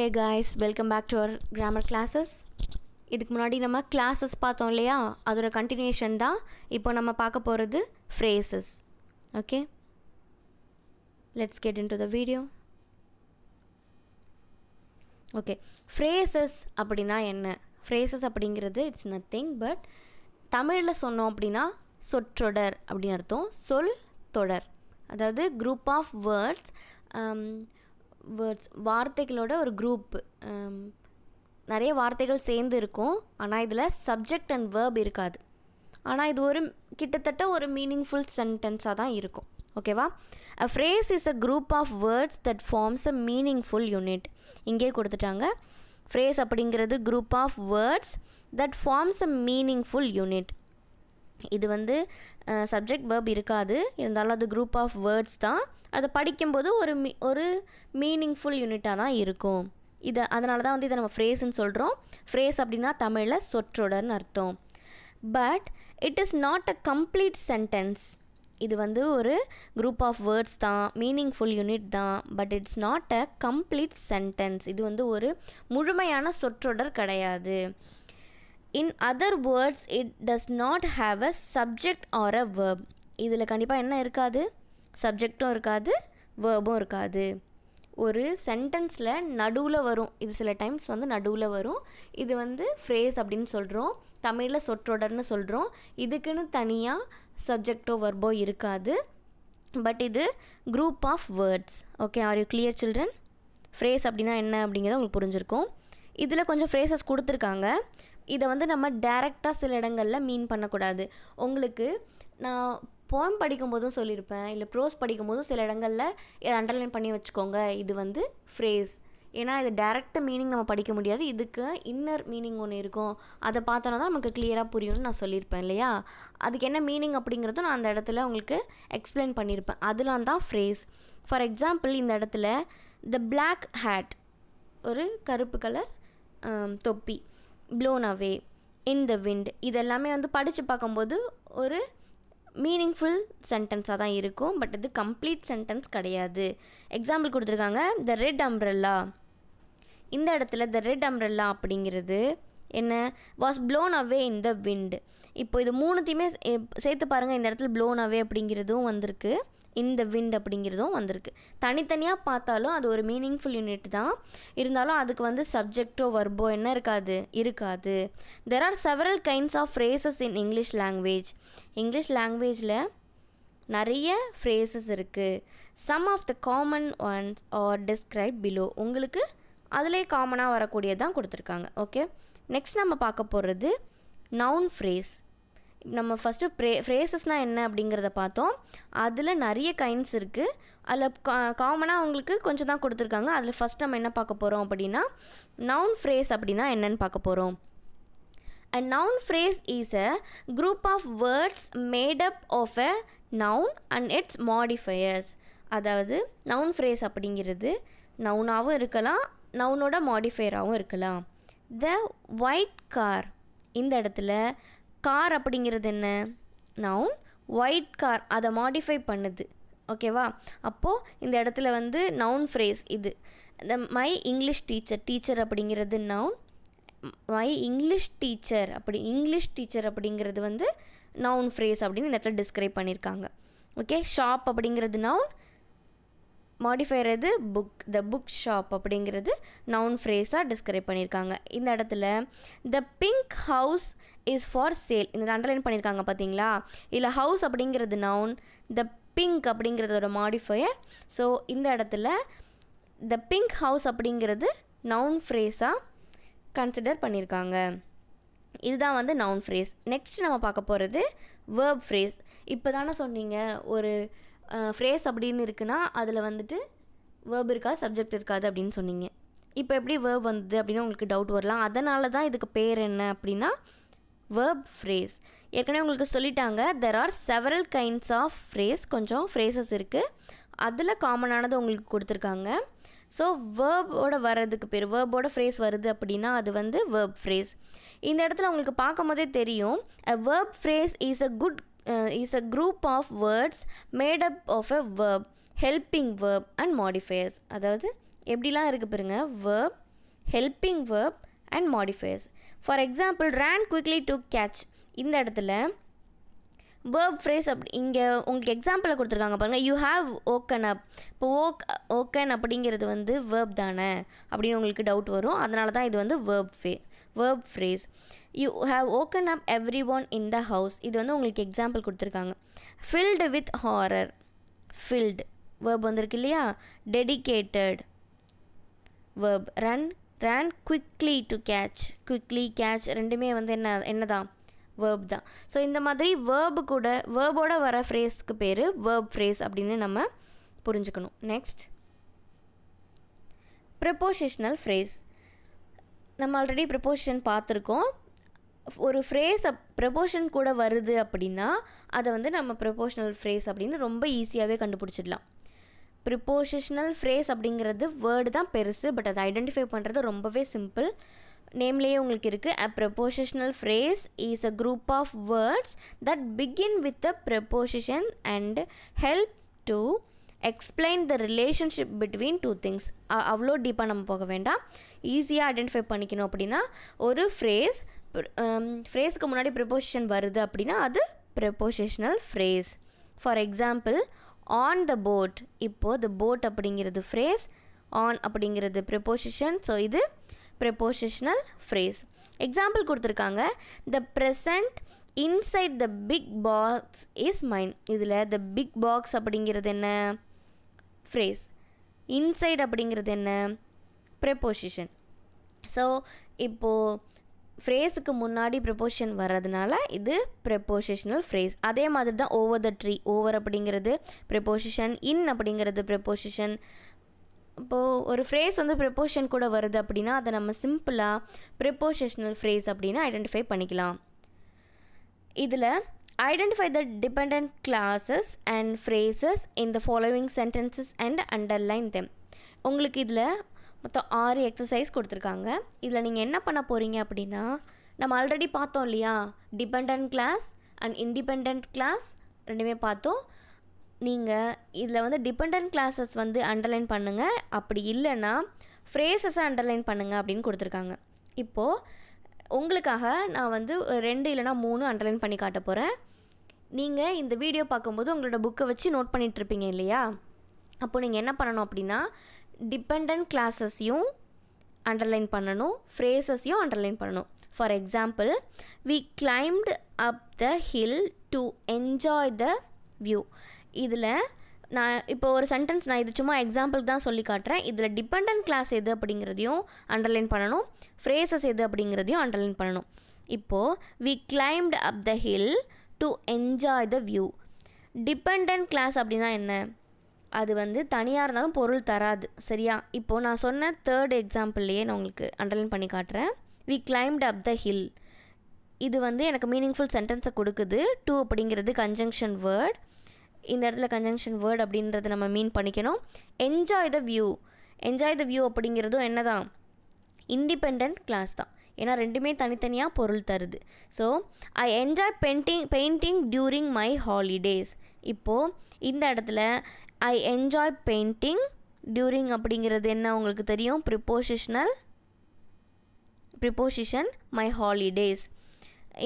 hey guys welcome back to our grammar classes இதுக்கு முன்னாடி நம்ம கிளாஸஸ் பார்த்தோம் இல்லையா அதோட கண்டினியூஷன் தான் இப்போ நம்ம பார்க்க போகிறது phrases okay let's get into the video okay phrases அப்படின்னா என்ன ஃப்ரேசஸ் அப்படிங்கிறது இட்ஸ் நத்திங் பட் தமிழில் சொன்னோம் அப்படின்னா சொற்றொடர் அப்படின்னு அர்த்தம் சொல் தொடர் அதாவது குரூப் ஆஃப் வேர்ட்ஸ் வேர்ட்ஸ் வார்த்தைகளோட ஒரு குரூப் um, நிறைய வார்த்தைகள் சேர்ந்து இருக்கும் ஆனால் இதில் சப்ஜெக்ட் அண்ட் வேர்ப் இருக்காது ஆனால் இது ஒரு கிட்டத்தட்ட ஒரு மீனிங்ஃபுல் சென்டென்ஸாக தான் இருக்கும் ஓகேவா a phrase is a group of words that forms a meaningful unit இங்கே கொடுத்துட்டாங்க ஃப்ரேஸ் அப்படிங்கிறது group of words that forms a meaningful unit இது வந்து சப்ஜெக்ட் uh, வேர்ப் இருக்காது இருந்தாலும் அது குரூப் ஆஃப் வேர்ட்ஸ் தான் அதை படிக்கும்போது ஒரு மீ ஒரு மீனிங்ஃபுல் யூனிட்டாக தான் இருக்கும் இதை அதனால தான் வந்து இதை நம்ம ஃப்ரேஸ்ன்னு சொல்கிறோம் ஃப்ரேஸ் அப்படின்னா தமிழில் சொற்றொடர்னு அர்த்தம் but it is not a complete sentence இது வந்து ஒரு குரூப் ஆஃப் வேர்ட்ஸ் தான் மீனிங்ஃபுல் யூனிட் தான் but it's not a complete sentence இது வந்து ஒரு முழுமையான சொற்றொடர் கிடையாது in other words it does not have a subject or a verb இதில் கண்டிப்பாக என்ன இருக்காது சப்ஜெக்டும் இருக்காது வேர்பும் இருக்காது ஒரு சென்டென்ஸில் நடுவில் வரும் இது சில டைம்ஸ் வந்து நடுவில் வரும் இது வந்து ஃப்ரேஸ் அப்படின்னு சொல்கிறோம் தமிழில் சொற்றொடர்னு சொல்கிறோம் இதுக்குன்னு தனியாக சப்ஜெக்டோ வர்போ இருக்காது பட் இது group of words okay are you clear children phrase அப்படின்னா என்ன அப்படிங்கிறத உங்களுக்கு புரிஞ்சிருக்கும் இதில் கொஞ்சம் ஃப்ரேசஸ் கொடுத்துருக்காங்க இதை வந்து நம்ம டேரெக்டாக சில இடங்களில் மீன் பண்ணக்கூடாது உங்களுக்கு நான் போம் படிக்கும்போதும் சொல்லியிருப்பேன் இல்லை ப்ரோஸ் படிக்கும்போதும் சில இடங்களில் இதை அண்டர்லைன் பண்ணி வச்சுக்கோங்க இது வந்து ஃப்ரேஸ் ஏன்னா இது டேரெக்டாக மீனிங் நம்ம படிக்க முடியாது இதுக்கு இன்னர் மீனிங் ஒன்று இருக்கும் அதை பார்த்தோன்னா தான் நமக்கு கிளியராக புரியும்னு நான் சொல்லியிருப்பேன் இல்லையா அதுக்கு என்ன மீனிங் அப்படிங்கிறதும் நான் அந்த இடத்துல உங்களுக்கு எக்ஸ்பிளைன் பண்ணியிருப்பேன் அதெலாம் தான் ஃப்ரேஸ் ஃபார் எக்ஸாம்பிள் இந்த இடத்துல த பிளாக் ஹேட் ஒரு கருப்பு கலர் தொப்பி blown away in the wind இதெல்லாமே வந்து படித்து பார்க்கும்போது ஒரு மீனிங்ஃபுல் சென்டென்ஸாக தான் இருக்கும் பட் இது கம்ப்ளீட் சென்டென்ஸ் கிடையாது எக்ஸாம்பிள் கொடுத்துருக்காங்க த ரெட் அம்ப்ரெல்லா இந்த இடத்துல த ரெட் அம்ப்ரெல்லா அப்படிங்கிறது என்ன was blown away in the wind இப்போ இது மூணுத்தையுமே சேர்த்து பாருங்கள் இந்த இடத்துல ப்ளோன் அவே அப்படிங்கிறதும் வந்திருக்கு இன் த விண்ட் அப்படிங்கிறதும் வந்திருக்கு தனித்தனியாக பார்த்தாலும் அது ஒரு மீனிங்ஃபுல் யூனிட் தான் இருந்தாலும் அதுக்கு வந்து சப்ஜெக்டோ வர்போ என்ன இருக்காது இருக்காது there are several kinds of phrases in English language English லாங்குவேஜில் நிறைய ஃப்ரேசஸ் இருக்குது some of the common ones are describe below உங்களுக்கு அதிலே காமனாக வரக்கூடியதான் கொடுத்துருக்காங்க ஓகே நெக்ஸ்ட் நம்ம பார்க்க போகிறது நவுன் ஃப்ரேஸ் நம்ம ஃபஸ்ட்டு ப்ரே ஃப்ரேசஸ்னால் என்ன அப்படிங்கிறத பார்த்தோம் அதில் நிறைய கைண்ட்ஸ் இருக்குது அதில் கா காமனாக அவங்களுக்கு கொஞ்சம் தான் கொடுத்துருக்காங்க அதில் ஃபஸ்ட் நம்ம என்ன பார்க்க போகிறோம் அப்படின்னா நவுன் ஃப்ரேஸ் அப்படின்னா என்னென்னு பார்க்க போகிறோம் a noun phrase is a group of words made up of a noun and its modifiers அதாவது நவுன் ஃப்ரேஸ் அப்படிங்கிறது நவுனாகவும் இருக்கலாம் நவுனோட மாடிஃபையராகவும் இருக்கலாம் த ஒயிட் கார் இந்த இடத்துல கார் அப்படிங்கிறது என்ன நவுன் ஒயிட் கார் அதை மாடிஃபை பண்ணுது ஓகேவா அப்போது இந்த இடத்துல வந்து நவுன் ஃப்ரேஸ் இது இந்த மை இங்கிலீஷ் டீச்சர் டீச்சர் அப்படிங்கிறது நவுன் மை இங்கிலீஷ் டீச்சர் அப்படி இங்கிலீஷ் டீச்சர் அப்படிங்கிறது வந்து நவுன் ஃப்ரேஸ் அப்படின்னு இந்த இடத்துல டிஸ்கிரைப் பண்ணியிருக்காங்க ஓகே ஷாப் அப்படிங்கிறது நவுன் மாடிஃபையர் எது புக் த புக் ஷாப் அப்படிங்கிறது நவுன் ஃப்ரேஸாக டிஸ்கிரைப் பண்ணியிருக்காங்க இந்த இடத்துல the pink house is for sale இந்த அண்டர்லைன் பண்ணியிருக்காங்க பார்த்தீங்களா இதில் ஹவுஸ் அப்படிங்கிறது நவுன் த பிங்க் அப்படிங்கிறதோட மாடிஃபையர் ஸோ இந்த இடத்துல த பிங்க் ஹவுஸ் அப்படிங்கிறது நவுன் ஃப்ரேஸாக கன்சிடர் பண்ணியிருக்காங்க இதுதான் வந்து நவுன் ஃப்ரேஸ் நெக்ஸ்ட் நம்ம பார்க்க போகிறது வேர்ப் ஃப்ரேஸ் இப்போ தானே சொன்னீங்க ஒரு ஃப்ரேஸ் அப்படின்னு இருக்குன்னா அதில் வந்துட்டு வேர்ப் இருக்கா சப்ஜெக்ட் இருக்காது அப்படின்னு சொன்னீங்க இப்போ எப்படி வேர்ப் வந்தது அப்படின்னு உங்களுக்கு டவுட் வரலாம் அதனால தான் இதுக்கு பேர் என்ன அப்படின்னா வேர்ப் ஃப்ரேஸ் ஏற்கனவே உங்களுக்கு சொல்லிட்டாங்க there are several kinds of phrase கொஞ்சம் ஃப்ரேசஸ் இருக்குது அதில் காமனானது உங்களுக்கு கொடுத்துருக்காங்க ஸோ வேர்போட வர்றதுக்கு பேர் வேர்போட ஃப்ரேஸ் வருது அப்படின்னா அது வந்து வேர்ப் ஃப்ரேஸ் இந்த இடத்துல உங்களுக்கு பார்க்கும் போதே தெரியும் a verb phrase is a good is a group of words made up of a a verb helping verb and modifiers அதாவது எப்படிலாம் இருக்குது பாருங்க verb helping verb and modifiers for example ran quickly to catch இந்த இடத்துல verb phrase அப்படி இங்கே உங்களுக்கு எக்ஸாம்பிளை கொடுத்துருக்காங்க பாருங்கள் யூ ஹாவ் ஓக்கன் அப் இப்போ ஓக் ஓக்கன் அப்படிங்கிறது வந்து வேர்ப் தானே அப்படின்னு உங்களுக்கு டவுட் வரும் அதனால தான் இது வந்து வேர்ப் ஃபே verb phrase you have woken up everyone in the house ஹவுஸ் இது வந்து உங்களுக்கு எக்ஸாம்பிள் கொடுத்துருக்காங்க filled with horror filled verb வந்திருக்கு இல்லையா dedicated verb run run quickly to catch quickly catch ரெண்டுமே வந்து என்ன என்னதான் வேர்ப் தான் ஸோ இந்த மாதிரி வேர்பு கூட வேர்போட வர ஃப்ரேஸ்க்கு பேர் வேர்ப் ஃப்ரேஸ் அப்படின்னு நம்ம புரிஞ்சுக்கணும் நெக்ஸ்ட் ப்ரிப்போசிஷ்னல் ஃப்ரேஸ் நம்ம ஆல்ரெடி ப்ரப்போஷன் பார்த்துருக்கோம் ஒரு ஃப்ரேஸ் அப் ப்ரப்போர்ஷன் கூட வருது அப்படின்னா அதை வந்து நம்ம ப்ரப்போஷனல் ஃப்ரேஸ் அப்படின்னு ரொம்ப ஈஸியாகவே கண்டுபிடிச்சிடலாம் ப்ரிப்போஷனல் ஃப்ரேஸ் அப்படிங்கிறது வேர்டு தான் பெருசு பட் அதை ஐடென்டிஃபை பண்ணுறது ரொம்பவே சிம்பிள் நேம்லேயே உங்களுக்கு இருக்குது a prepositional phrase is a group of words that begin with a preposition and help to explain the relationship between two things அவ்வளோ டீப்பாக நம்ம போக வேண்டாம் ஈஸியாக ஐடென்டிஃபை பண்ணிக்கணும் அப்படின்னா ஒரு ஃப்ரேஸ் ஃப்ரேஸுக்கு um, முன்னாடி ப்ரிப்போசிஷன் வருது அப்படின்னா அது prepositional phrase for example on the boat இப்போது த போட் அப்படிங்கிறது ஃப்ரேஸ் ஆன் அப்படிங்கிறது ப்ரிப்போசிஷன் ஸோ இது ப்ரிப்போசிஷனல் ஃப்ரேஸ் எக்ஸாம்பிள் கொடுத்துருக்காங்க the present inside the big box is mind இதில் த பிக் பாக்ஸ் அப்படிங்கிறது என்ன ஃப்ரேஸ் இன்சைட் அப்படிங்கிறது என்ன ப்ரெப்போசிஷன் ஸோ இப்போது ஃப்ரேஸுக்கு முன்னாடி ப்ரப்போஷன் வர்றதுனால இது ப்ரெப்போசிஷனல் ஃப்ரேஸ் அதே மாதிரி தான் ஓவர் த ட்ரீ ஓவர் அப்படிங்கிறது ப்ரெப்போசிஷன் இன் அப்படிங்கிறது ப்ரெப்போசிஷன் இப்போது ஒரு ஃப்ரேஸ் வந்து ப்ரெப்போஷன் கூட வருது அப்படின்னா அதை நம்ம சிம்பிளாக ப்ரெப்போசிஷனல் ஃப்ரேஸ் அப்படின்னு ஐடென்டிஃபை பண்ணிக்கலாம் இதில் identify the depend clauses and phrases in the following sentences and underline them உங்களுக்கு இதில் மொத்தம் ஆறு எக்ஸசைஸ் கொடுத்துருக்காங்க இதில் நீங்கள் என்ன பண்ண போகிறீங்க அப்படின்னா நம்ம ஆல்ரெடி பார்த்தோம் இல்லையா depend clause and independent clause ரெண்டுமே பார்த்தோம் நீங்கள் இதில் வந்து டிபெண்ட் கிளாஸஸ் வந்து அண்டர்லைன் பண்ணுங்கள் அப்படி இல்லைன்னா ஃப்ரேசஸை அண்டர்லைன் பண்ணுங்கள் அப்படின்னு கொடுத்துருக்காங்க இப்போது உங்களுக்காக நான் வந்து ரெண்டு இல்லைனா மூணு அண்டர்லைன் பண்ணி காட்ட போகிறேன் நீங்கள் இந்த வீடியோ பார்க்கும்போது உங்களோட புக்கை வச்சு நோட் பண்ணிகிட்ருப்பீங்க இல்லையா அப்போது நீங்கள் என்ன பண்ணணும் அப்படின்னா டிபெண்ட் கிளாஸஸையும் அண்டர்லைன் பண்ணணும் ஃப்ரேசஸையும் அண்டர்லைன் பண்ணணும் for example we climbed up the hill to enjoy the view இதில் நான் இப்போ ஒரு சென்டென்ஸ் நான் இது சும்மா எக்ஸாம்பிள் தான் சொல்லி காட்டுறேன் இதில் டிபெண்ட் கிளாஸ் எது அப்படிங்கிறதையும் அண்டர்லைன் பண்ணணும் ஃப்ரேசஸ் எது அப்படிங்கிறதையும் அண்டர்லைன் பண்ணணும் இப்போது we climbed up the hill to enjoy the view depend clause அப்படின்னா என்ன அது வந்து தனியாக இருந்தாலும் பொருள் தராது சரியா இப்போது நான் சொன்ன தேர்ட் எக்ஸாம்பிள்லையே நான் உங்களுக்கு அண்டர்லைன் பண்ணி காட்டுறேன் we climbed up the hill இது வந்து எனக்கு மீனிங்ஃபுல் சென்டென்ஸை கொடுக்குது டூ அப்படிங்கிறது கன்ஜங்ஷன் வேர்ட் இந்த இடத்துல கன்ஜங்ஷன் வேர்ட் அப்படின்றத நம்ம மீன் பண்ணிக்கணும் enjoy the view enjoy the view அப்படிங்கிறதும் என்ன தான் இண்டிபெண்ட் கிளாஸ் தான் ஏன்னா ரெண்டுமே தனித்தனியாக பொருள் தருது so I enjoy painting painting during my holidays இப்போது இந்த இடத்துல ஐ என்ஜாய் பெயிண்டிங் டியூரிங் அப்படிங்கிறது என்ன உங்களுக்கு தெரியும் ப்ரிப்போசிஷனல் ப்ரிப்போசிஷன் மை ஹாலிடேஸ்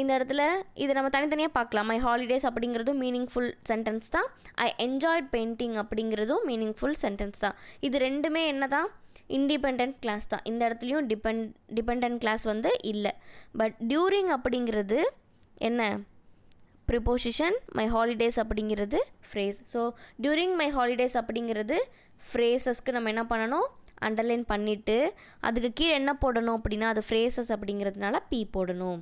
இந்த இடத்துல இதை நம்ம தனித்தனியாக பார்க்கலாம் மை ஹாலிடேஸ் அப்படிங்கிறதும் மீனிங்ஃபுல் சென்டென்ஸ் தான் ஐ என்ஜாய்ட் பெயிண்டிங் அப்படிங்கிறதும் மீனிங்ஃபுல் சென்டென்ஸ் தான் இது ரெண்டுமே என்ன தான் இண்டிபெண்ட் கிளாஸ் தான் இந்த இடத்துலையும் டிபெண்ட் டிபெண்ட் கிளாஸ் வந்து இல்லை பட் டியூரிங் அப்படிங்கிறது என்ன ப்ரிப்போசிஷன் மை ஹாலிடேஸ் அப்படிங்கிறது phrase so during my holidays அப்படிங்கிறது ஃப்ரேசஸ்க்கு நம்ம என்ன பண்ணணும் அண்டர்லைன் பண்ணிவிட்டு அதுக்கு கீழே என்ன போடணும் அப்படின்னா அது ஃப்ரேசஸ் அப்படிங்கிறதுனால பி போடணும்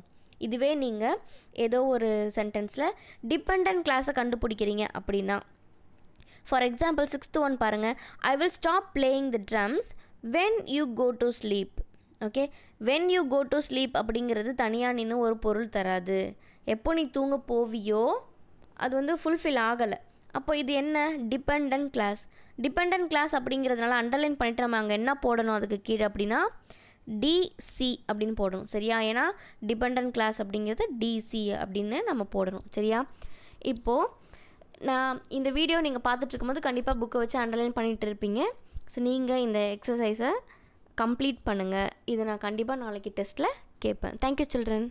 இதுவே நீங்கள் ஏதோ ஒரு சென்டென்ஸில் டிபெண்ட் கிளாஸை கண்டுபிடிக்கிறீங்க அப்படின்னா ஃபார் எக்ஸாம்பிள் சிக்ஸ்த்து ஒன் பாருங்கள் I will stop playing the drums when you go to sleep okay when you go to sleep அப்படிங்கிறது தனியாக நின்று ஒரு பொருள் தராது எப்போ நீ தூங்க போவியோ அது வந்து ஃபுல்ஃபில் ஆகலை அப்போ இது என்ன டிபெண்ட் கிளாஸ் டிபெண்ட் கிளாஸ் அப்படிங்கிறதுனால அண்டர்லைன் பண்ணிவிட்டு நம்ம அங்கே என்ன போடணும் அதுக்கு கீழே அப்படின்னா டிசி அப்படின்னு போடணும் சரியா ஏன்னா டிபெண்ட் கிளாஸ் அப்படிங்கிறது டிசி அப்படின்னு நம்ம போடணும் சரியா இப்போது நான் இந்த வீடியோ நீங்கள் பார்த்துட்ருக்கும்போது கண்டிப்பாக புக்கை வச்சு அண்டர்லைன் பண்ணிகிட்டு இருப்பீங்க ஸோ நீங்கள் இந்த எக்ஸசைஸை கம்ப்ளீட் பண்ணுங்கள் இதை நான் கண்டிப்பாக நாளைக்கு டெஸ்ட்டில் கேட்பேன் தேங்க்யூ சில்ட்ரன்